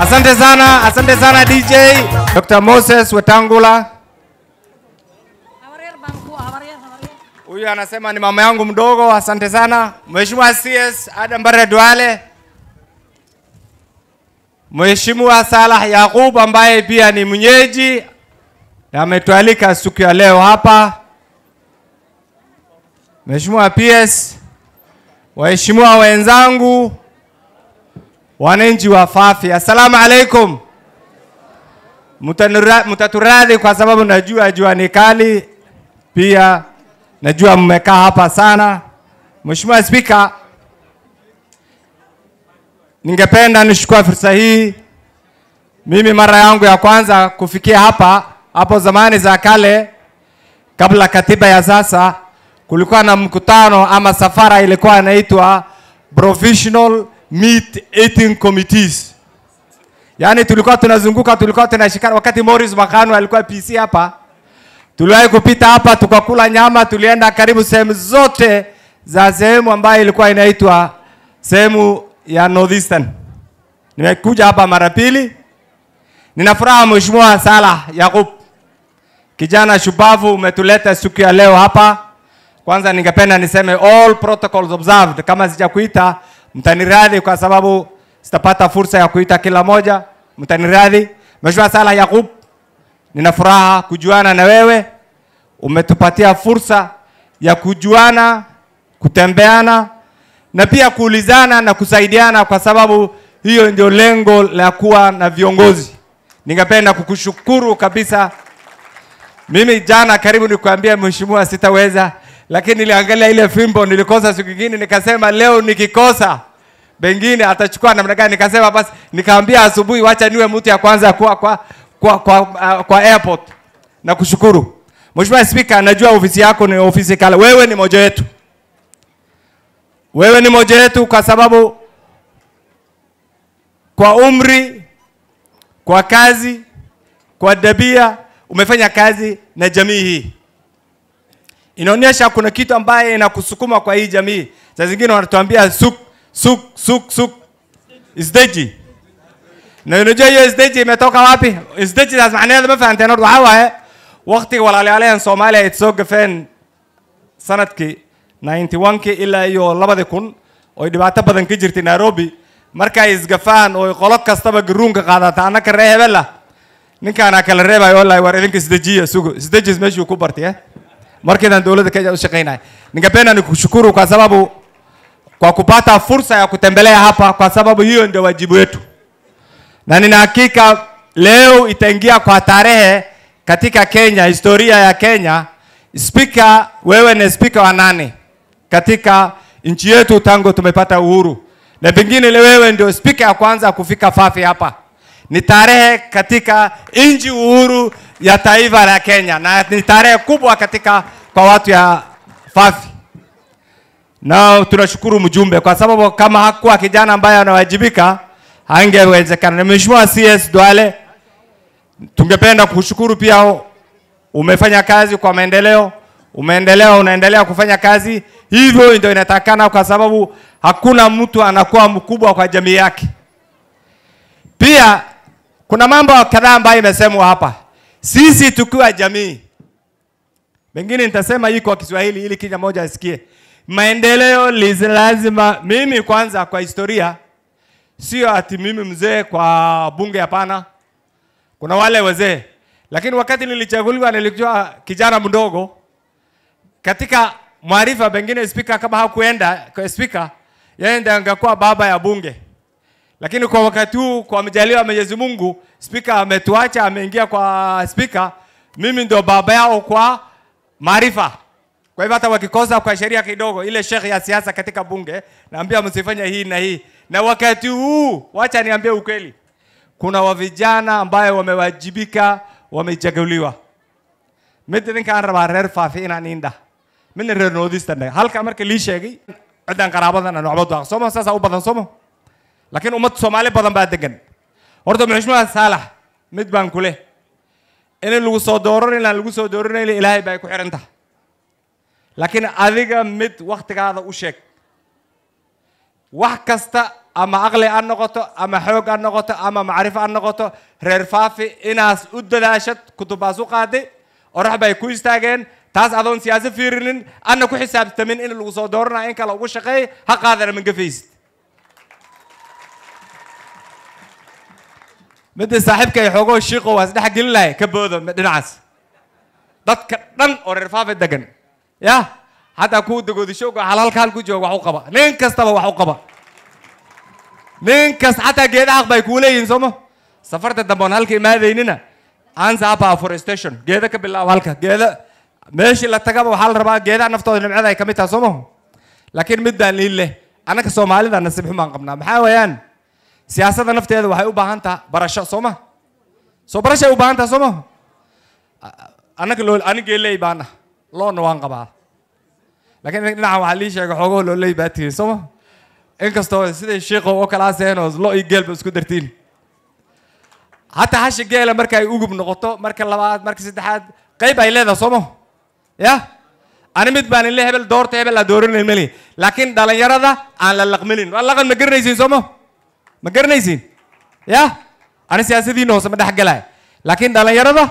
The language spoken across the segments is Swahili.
Asante sana, asante sana DJ Dr. Moses Wetangula. Huyu anasema ni mama yangu mdogo, asante sana. Mheshimiwa CS Barre Duale, Mheshimiwa Salah Yaqub ambaye pia ni mwenyeji ametualika siku ya leo hapa. Mheshimiwa PS, waheshimiwa wenzangu, wananchi wa Fafi, assalamu alaikum. Mtaturadhi kwa sababu najua jua ni kali, pia najua mmekaa hapa sana. Mheshimiwa Spika, ningependa nishukua fursa hii, mimi mara yangu ya kwanza kufikia hapa. Hapo zamani za kale, kabla katiba ya sasa kulikuwa na mkutano ama safara ilikuwa inaitwa Professional Meat Eating Committees. Yaani tulikuwa tunazunguka, tulikuwa tunashikana. Wakati Morris Makanu alikuwa PC hapa, tuliwahi kupita hapa tukakula nyama, tulienda karibu sehemu zote za sehemu ambayo ilikuwa inaitwa sehemu ya Northeastern. Nimekuja hapa mara pili. Nina furaha Mheshimiwa Sala Yakub, kijana shupavu, umetuleta siku ya leo hapa kwanza ningependa niseme all protocols observed. Kama sijakuita mtaniradhi, kwa sababu sitapata fursa ya kuita kila moja, mtaniradhi. Mheshimiwa Salah Yakub, nina furaha kujuana na wewe, umetupatia fursa ya kujuana, kutembeana na pia kuulizana na kusaidiana, kwa sababu hiyo ndio lengo la kuwa na viongozi. Ningependa kukushukuru kabisa. Mimi jana, karibu nikuambia mheshimiwa, sitaweza lakini niliangalia ile fimbo nilikosa siku nyingine, nikasema leo nikikosa pengine atachukua namna gani. Nikasema basi, nikaambia asubuhi, wacha niwe mtu ya kwanza kwa kwa kwa, kwa, uh, kwa airport na kushukuru Mheshimiwa Spika, najua ofisi yako ni ofisi kala, wewe ni moja wetu, wewe ni moja wetu kwa sababu kwa umri, kwa kazi, kwa dabia umefanya kazi na jamii hii. inaonyesha kuna kitu ambaye inakusukuma kwa hii jamii. Saa zingine wanatuambia suk suk suk suk isdeji na unajua hiyo isdeji imetoka wapi? Isdeji taas macnaheeda ma fahanteen horta waxaa waaye waqtiga walaalyaalyahan Soomaaliya ay soo gafeen sanadkii 91 ilaa iyo labadi kun oy dhibaato badan ka jirtay Nairobi markay isgafaan oy qolo kastaba garuunka qaadata annaka ree hebel kala reebayo wallahi war idinka isdejiya sugo isdejis meeshuu ku bartay eh markedan dowladda Kenya ushaqeynaya. Ningependa nikushukuru kwa sababu kwa kupata fursa ya kutembelea hapa, kwa sababu hiyo ndio wajibu wetu, na nina hakika leo itaingia kwa tarehe katika Kenya, historia ya Kenya. Spika, wewe ni spika wa nane katika nchi yetu tangu tumepata uhuru, na pengine wewe ndio spika ya kwanza kufika Fafi hapa. Ni tarehe katika nchi uhuru ya taifa la Kenya na ni tarehe kubwa katika kwa watu ya Fafi. Na tunashukuru mjumbe kwa sababu kama hakuwa kijana ambaye anawajibika angewezekana. Mheshimiwa CS Duale, tungependa kushukuru pia, umefanya kazi kwa maendeleo, umeendelea, unaendelea kufanya kazi, hivyo ndio inatakana, kwa sababu hakuna mtu anakuwa mkubwa kwa jamii yake. Pia kuna mambo kadhaa ambayo imesemwa hapa. Sisi tukiwa jamii, mengine nitasema hii kwa Kiswahili ili kila moja asikie. Maendeleo lazima, mimi kwanza, kwa historia, sio ati mimi mzee kwa bunge, hapana. Kuna wale wazee, lakini wakati nilichaguliwa nilikuwa kijana mdogo. Katika maarifa, pengine spika kama hakuenda kwa spika, yeye ndiye angekuwa baba ya bunge. Lakini kwa wakati huu kwa mjaliwa Mwenyezi Mungu, spika ametuacha, ameingia kwa spika, mimi ndio baba yao kwa maarifa. Kwa hivyo hata wakikosa kwa sheria kidogo, ile shekhe ya siasa katika bunge, naambia msifanye hii na hii. Na wakati huu, wacha niambie ukweli, kuna wavijana ambao wamewajibika, wamechaguliwa mid idinkaan rabaa reer faafi inaan iin dhah midna reer noodista halkaa marka lii sheegay ciddaan qaraabadan aan waxba daaq sooma u badan somo laakiin ummad soomaali badan baa degan horta maxushmaha saalax mid baan ku leh in lagu soo dooran inaan lagu soo dooranayn ilaahay baay ku xiran tahay laakiin adiga mid wakhtigaada u sheeg wax kasta ama aqli a noqoto ama xoog a noqoto ama macrif a noqoto reer faafi inaas u dadaashad kutubbaas u qaaday orax bay ku istaageen taas adoon siyaasa fiirinin ana ku xisaabtamin in lagu soo dooranayo in kale ugu shaqeey ha qaadan ama mangafaysid midda saaxiibka ay xoogoo shiiqo waa isdhex gelin lahay ka booda dhinacaas dadka dhan oo reer faafe degan yah xataa kuwa dagoodishooga halhalkaan ku jooga wax u qaba nin kastaba wax u qaba nin kasta xataa geeda aq bay kuu leeyihin sooma safarta dambe halka imaadaynina ansapa forestation geeda ka bilaab halka geeda meeshii la tagaba waxaa la rabaa geedaha naftooda nimcada ay ka mid taha soo mahu laakiin mid baan liin leh annaka soomaalida nasib xun qabnaa maxaa weeyaan siyaasadda nafteeda waxay u baahan taha barasho soo maha soo barashay u baahan taha soo maha annaga loo anigee ley baana loonna waan qabaa lakiin dhinacan waxaa lii sheegay xoogaho looley baa tihiin soo maha inkastoo siday shiikow oo kala aseeno lo iyo geel isku dartiin hataa hasha geela marka ay ugub noqoto marka labaad marka saddexaad qayb ay leedaha soo maha yah ani mid baan ile hebel doorta hebel aa dooranayn mali laakiin dhalinyarada aan la laqmanin waa laqan ma garanaysiin soo maha ma garanaysiin yah ani siyaasadiina hoose ma dhexgalahay laakiin dhallinyarada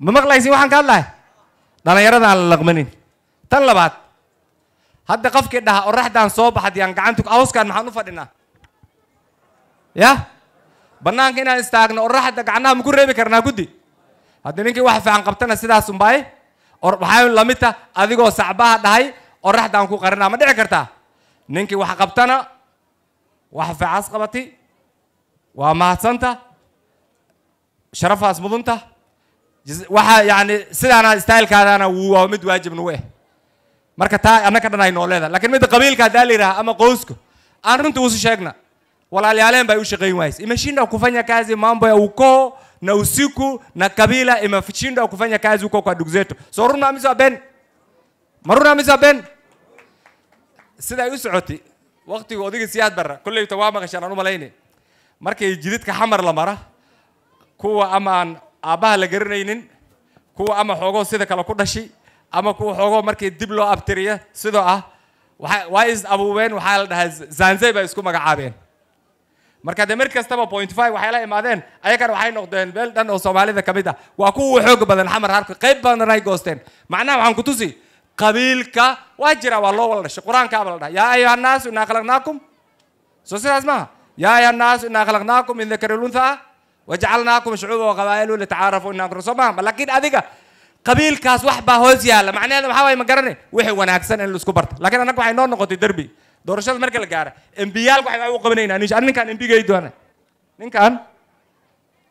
ma maqlaysin waxaan ka hadlahay dhallinyarada aan la laqmanin tan labaad hadda qofkii dhahaa oraxdaan soo baxdiyaan gacantu hawskaan maxaan u fadhinaa yah bannaanka inaan istaagno oraxda gacnaha maku reebi karnaa guddi haddii ninkii wax fiican qabtana sidaas unbaay waxaa la ta adigoo sacbaha dhahay oraxdaan ku qarinaa ma dhici kartaa ninkii wax qabtana waa xafiicas qabatay waa mahadsanta sharafaas mudunta waxaa yani sidaana styleaadana waa mid waajib nagu eh marka taa annaka dhan ay nooleeda lakin midda qabiilka haddaa la yidhaha ama qoyska aan runtii usi sheegna walaalyaaleen baa u shaqayn waysa imeshinda kufanya kazi mambo ya ukoo na usiku na kabila imeshinda kufanya kazi huko kwa ndugu zetu so runa amizo ben maruna amizo ben siday u socotay waqtigu odiga siyaad barra kolleyta waa maqashaan aan u malayne markay jididka xamar la mara kuwa ama aan aabbaha la garanaynin kuwa ama xoogoo sida kale ku dhashi ama kuwa xoogoo markii dib loo abtiriya sidoo ah waa is abuubeen waxaa la dhahaa zanzey bay isku magacaabeen marka dee mar kastaba point five waxay imaadeen ayagana waxay noqdeen meel dhan oo soomaalida ka mid ah waa kuwa xoog badan xamar harka qayb badanay goosteen macnaha waxaan ku tusi qabiilka waa jira waa loo wala dhashay qur-aankaaba la dhaha yaa ayuha annaasu inaa khalaqnaakum soo sidaas maaha yaa ayuha annaasu inaa khalaqnaakum min dakari lunhaa wajacalnaakum shucuuba waqabaa'ilu litacaarafu inaa kuro soo maaha laakiin adiga qabiilkaas wax baa hoos yaalla macnaheeda maxaa waye ma garane wixii wanaagsan in laisku barta laakiin annaga waxay noo noqotay derbi doorashada marka la gaara embiyaalka waxay u qabanaynaa ninkaan embigaydu ana ninkaan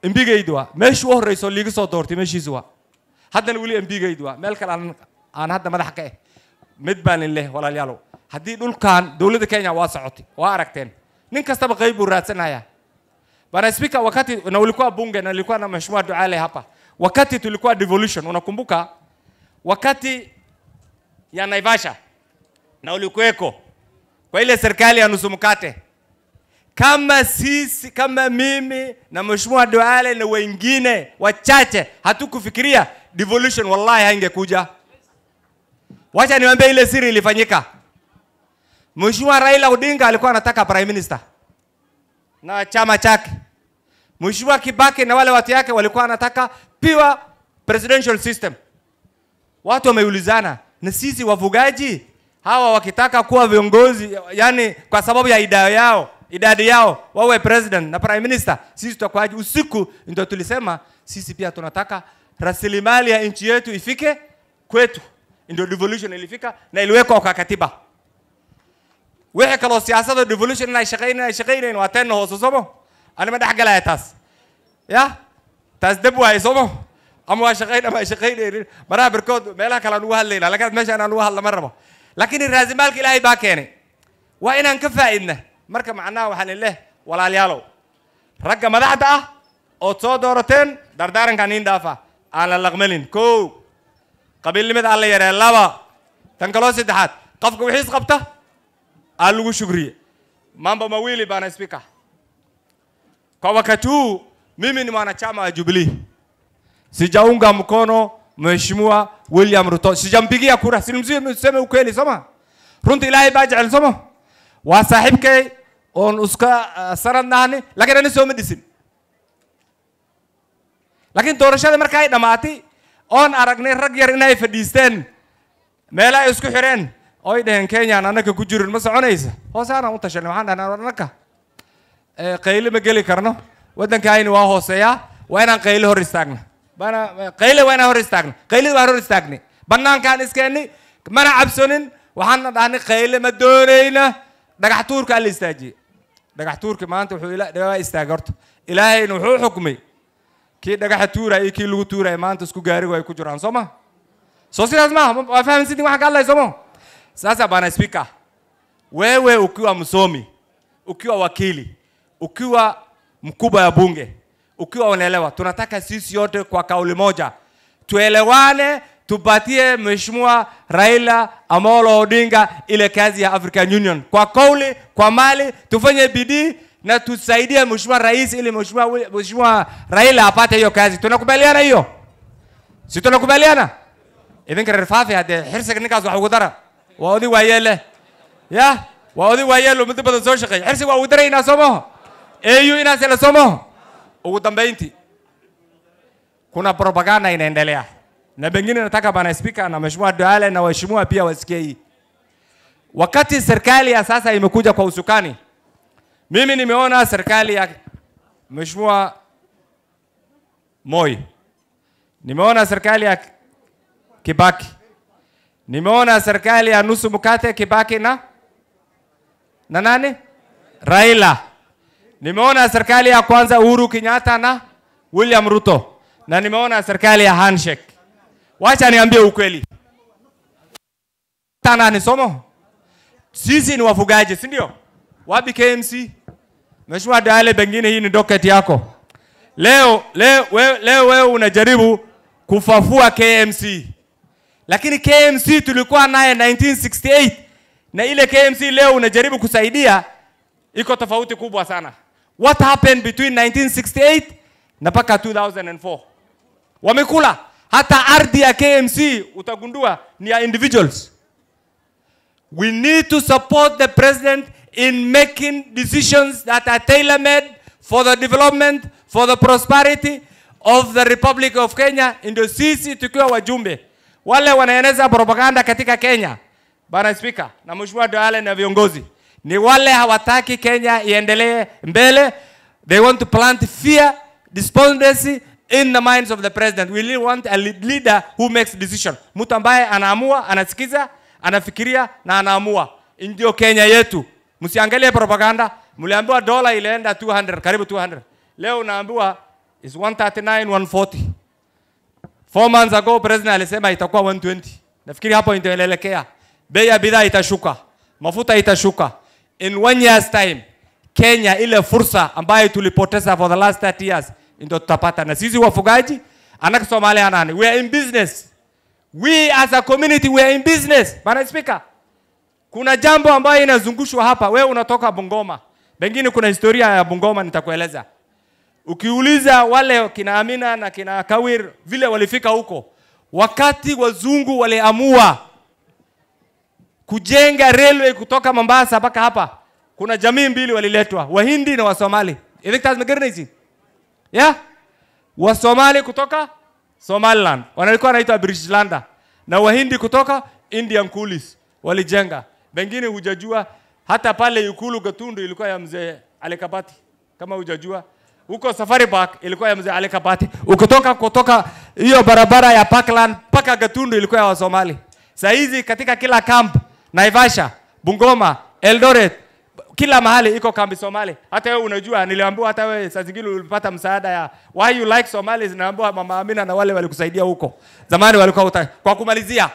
embigaydu waa meeshii u horreyso liiga soo doortay meeshiisu waa haddana weli embigaydu waa meel kale aan hadda madax ka ah mid baan in leh walaalayaalow haddii dhulkan dowladda kenya waa socotay waa aragteen nin kastaba qayb buu raadsanaya bwana spika wakati na ulikuwa bunge na ulikuwa na mheshimiwa duale hapa wakati tulikuwa devolution unakumbuka wakati ya naivasha na ulikuweko kwa ile serikali ya nusu mkate kama sisi kama mimi na mheshimiwa duale na wengine wachache hatukufikiria devolution wallahi haingekuja Wacha niwaambie ile siri ilifanyika. Mheshimiwa Raila Odinga alikuwa anataka prime minister na chama chake. Mheshimiwa Kibaki na wale watu yake walikuwa anataka pia presidential system. Watu wameulizana, na sisi wavugaji hawa wakitaka kuwa viongozi, yani kwa sababu ya idadi yao, idadi yao wawe president na prime minister, sisi tutakuwaje? Usiku ndio tulisema sisi pia tunataka rasilimali ya nchi yetu ifike kwetu. ndio devolution ilifika na iliwekwa kwa katiba wixii kaloo siyaasada devolution inay shaqayn inay shaqaynayn waa teenna hoose soomo anima dhex galaya taas ya taas dab waaye soomo ama waa shaqayn ama shaqaynaynin maraha barkood meelaha kale aan ugu hadlayna lakin meesha inaan ugu hadla ma rabo laakiin raasimaalka ilaahay baa keenay waa inaan ka faa'idna marka macnaha waxaan leh walaalyaalow ragga madaxda ah ood soo doorateen dardaarankaan iin dhaafa aan la laqmalin kow qabiilnimada alla ah yaree laba tan kaloo saddexaad qofka wixiis qabta aa lagu shugriye mambo mawili bana speaker kwa wakati huu mimi ni mwanachama wa Jubilee, sijaunga mkono Mheshimiwa William Ruto, sijampigia kura. Siniseme ukweli, soma runta ilaahay baa jecel, soma waa saaxiibkay oon iska ah, sanadnahani, laakiin ani sooma dhisin. Laakiin doorashada marka ay dhamaatay oon aragnay rag yar inay fadhiisteen meela ay isku xireen oo ay dhaheen kenyan annaka ku jirin ma soconaysa hoosaanaan u tashanay waxaan dhahnaa annaka eh, qayle ma geli karno waddankaayni waa hooseeyaa waa inaan qayle hor istaagna bana eh, waa inaan hor istaagna qaylada waan hor istaagnay bannaankaan iskeenni mana cabsonin waxaana dhahnay qayle ma doonayna dhagax tuurka alla istaajiyey dhagax tuurki maanta wuxuu waa istaagay horta ilaahayna wuxuu xukmay kii dhagaxa tuurayay kii lagu tuurayay e maanta isku gaarigu e ay ku jiraan soo ma soo sidaas maaha waa fahamsidin waxaan ka hadlay soomo sasa bana spika wewe ukiwa msomi ukiwa wakili ukiwa mkubwa ya bunge ukiwa unaelewa tunataka sisi yote kwa kauli moja tuelewane tupatie mheshimiwa raila amolo odinga ile kazi ya african union kwa kauli kwa mali tufanye bidii na tusaidie mheshimiwa rais ili mheshimiwa Raila apate hiyo kazi. Tunakubaliana hiyo? Si tunakubaliana? idinka reer faafi haddee xirsiga ninkaas wax ugu dara waa oday waayeele ya waa oday waayeelo muddo badan soo shaqeeya xirsiga waa ugu daraynaa soo maho au inaas ila soo maho ugu dambaynti kuna propaganda inaendelea na bengine nataka bana spika na mheshimiwa Duale na waheshimiwa pia wasikie hii wakati serikali ya sasa imekuja kwa usukani mimi nimeona serikali ya Mheshimiwa Moi, nimeona serikali ya Kibaki, nimeona serikali ya nusu mkate Kibaki na na nani Raila, nimeona serikali ya kwanza Uhuru Kenyatta na William Ruto, na nimeona serikali ya handshake. Wacha niambie ukweli tana ni somo, sisi ni wafugaji, si ndio? wapi KMC? Mheshimiwa Dale, pengine hii ni docket yako. Leo leo wewe, leo wewe unajaribu kufafua KMC, lakini KMC tulikuwa naye 1968 na ile KMC leo unajaribu kusaidia, iko tofauti kubwa sana. What happened between 1968 na paka 2004? Wamekula hata ardhi ya KMC utagundua ni ya individuals. We need to support the president in making decisions that are tailor-made for the development, for the prosperity of the Republic of Kenya, ndio sisi tukiwa wajumbe wale wanaeneza propaganda katika Kenya, bana spika na mheshimiwa Duale na viongozi, ni wale hawataki Kenya iendelee mbele. They want to plant fear, despondency in the minds of the president. We really want a leader who makes decision, mtu ambaye anaamua, anasikiza, anafikiria na anaamua. Ndio Kenya yetu. Msiangalie propaganda, mliambiwa dola ilienda 200 karibu 200, leo unaambiwa is 139 140. Four months ago president alisema itakuwa 120. Nafikiri hapo ndio inaelekea. Bei ya bidhaa itashuka, mafuta itashuka. In one year's time Kenya, ile fursa ambayo tulipoteza for the last 30 years ndio tutapata, na sisi wafugaji anaki Somalia nani, we are in business. We as a community we are in business. Bana Speaker, kuna jambo ambayo inazungushwa hapa. We unatoka Bungoma, pengine kuna historia ya Bungoma nitakueleza. Ukiuliza wale kina Amina na kina Kawir vile walifika huko, wakati wazungu waliamua kujenga railway kutoka Mombasa mpaka hapa, kuna jamii mbili waliletwa, Wahindi na Wasomali. Evictus Yeah? Wasomali kutoka Somaliland. Wanalikuwa wanaitwa British na Wahindi kutoka Indian Coolies walijenga Mengine hujajua hata pale Ikulu Gatundu ilikuwa ya mzee Ali kama hujajua huko Safari Park ilikuwa ya mzee Ali Ukitoka kutoka hiyo barabara ya Parkland paka Gatundu ilikuwa ya Wasomali. Saa hizi katika kila camp Naivasha, Bungoma, Eldoret, kila mahali iko kambi Somali. Hata wewe unajua, niliambiwa hata wewe saa zingine ulipata msaada ya why you like Somali, zinaambiwa mama Amina na wale walikusaidia huko zamani, walikuwa kwa kumalizia,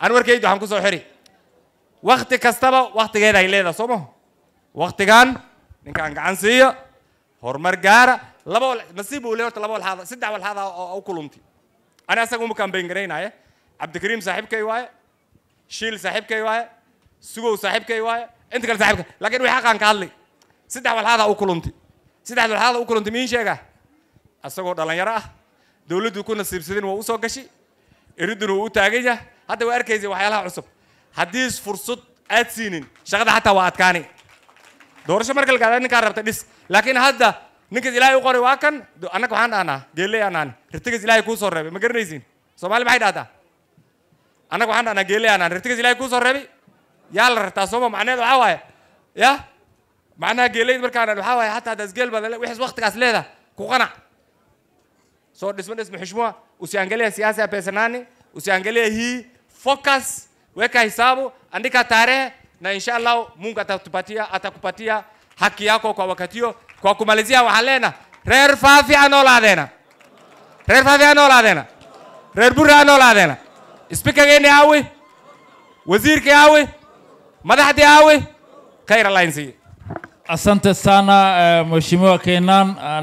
Anwar Keijo hankusoheri wakti kastaba waktigeeda ay leedaha soo maha waktigan ninkaan gacan siiya horumar gaara laba masiib buu le laba walxaad saddex walxaad oo u kulumti ana asaga uma kambangareynaya cabdikariim saaxiibkay waaye shiil saaxiibkay waaye sugow saaxiibkay waaye inta kale saaxibka lakin wixii xaqaan ka hadli saddex walxaada u kulumti saddex walxaada u kulumti miin sheega asagoo dhalinyaro ah dowladdu ku nasiibsadin waa usoo gashay iridun uu u taagan yahay hadda waa arkaysa waxyaalaha cusub haddiis fursad aad siinin shaqada xataa waa adkaani doorasho marka la gaada ninkaa rabta dhis laakiin hadda ninkas ilaahay u qoray waa kan annaga waxaan dhahnaa geelley anaan rirtigas ilaahay kuu soo reebay ma garanaysiin soomaali maxay dhahdaa annaga waxaan dhahnaa geelley anaan rirtigas ilaahay kuu soo reebay yaa la rartaa sooma macneed waxaa waaye yah macnaha geeleyd markaan waxaa waaye hataa haddaas geel baad wixis waktigaas leeda ku qanac soo dhisma dhisma xushmuwa usiangalia siyaasa pesanani usiangalia hii focus weka hisabu, andika tarehe, na inshallah Mungu atatupatia atakupatia haki yako kwa wakati huo. Kwa kumalizia, wahalena reer faafi anoolaadena reer faafi anoolaadena reer burre anoolaadena awe awi ke awi madahdi awi kaira alainsi Asante sana uh, Mheshimiwa Kenan uh,